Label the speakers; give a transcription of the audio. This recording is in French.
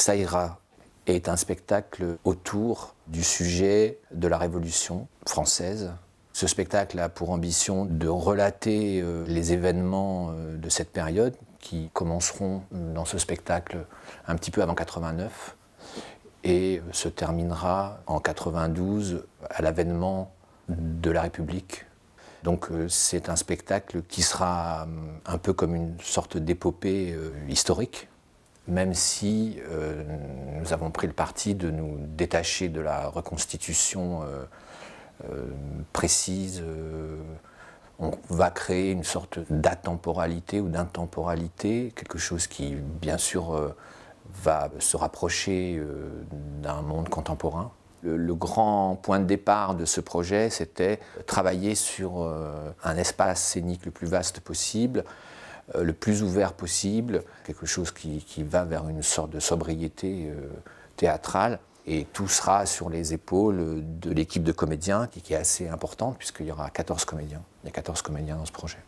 Speaker 1: Saïra est un spectacle
Speaker 2: autour du sujet de la Révolution française. Ce spectacle a pour ambition de relater euh, les événements euh, de cette période qui commenceront dans ce spectacle un petit peu avant 89 et se terminera en 92 à l'avènement de la République. Donc euh, c'est un spectacle qui sera un peu comme une sorte d'épopée historique même si euh, nous avons pris le parti de nous détacher de la reconstitution euh, euh, précise. on va créer une sorte d'atemporalité ou d'intemporalité, quelque chose qui, bien sûr, va se rapprocher d'un monde contemporain. Le, le, grand point de départ de ce projet, c'était travailler sur un espace scénique le plus vaste possible, euh, le plus ouvert possible, quelque chose qui, va vers une sorte de sobriété euh, théâtrale. Et tout sera sur les épaules de l'équipe de comédiens, qui, est assez importante, puisqu'il y aura 14 comédiens.
Speaker 1: 14 comédiens dans ce projet.